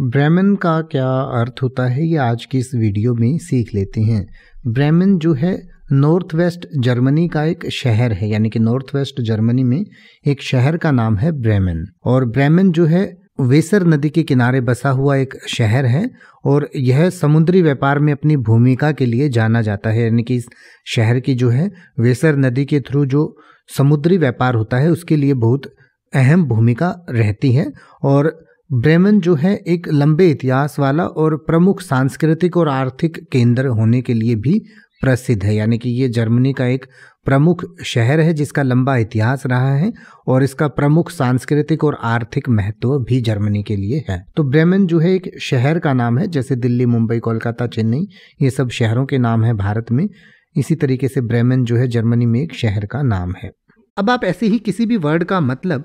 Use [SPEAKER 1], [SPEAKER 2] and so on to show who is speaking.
[SPEAKER 1] ब्रह्मन का क्या अर्थ होता है ये आज की इस वीडियो में सीख लेते हैं ब्रह्मन जो है नॉर्थ वेस्ट जर्मनी का एक शहर है यानी कि नॉर्थ वेस्ट जर्मनी में एक शहर का नाम है ब्रैमन और ब्रह्मन जो है वेसर नदी के किनारे बसा हुआ एक शहर है और यह समुद्री व्यापार में अपनी भूमिका के लिए जाना जाता है यानी कि इस शहर की जो है वेसर नदी के थ्रू जो समुद्री व्यापार होता है उसके लिए बहुत अहम भूमिका रहती है और ब्रेमन जो है एक लंबे इतिहास वाला और प्रमुख सांस्कृतिक और आर्थिक केंद्र होने के लिए भी प्रसिद्ध है यानी कि ये जर्मनी का एक प्रमुख शहर है जिसका लंबा इतिहास रहा है और इसका प्रमुख सांस्कृतिक और आर्थिक महत्व भी जर्मनी के लिए है तो ब्रेमन जो है एक शहर का नाम है जैसे दिल्ली मुंबई कोलकाता चेन्नई ये सब शहरों के नाम है भारत में इसी तरीके से ब्रेमन जो है जर्मनी में एक शहर का नाम है अब आप ऐसे ही किसी भी वर्ड का मतलब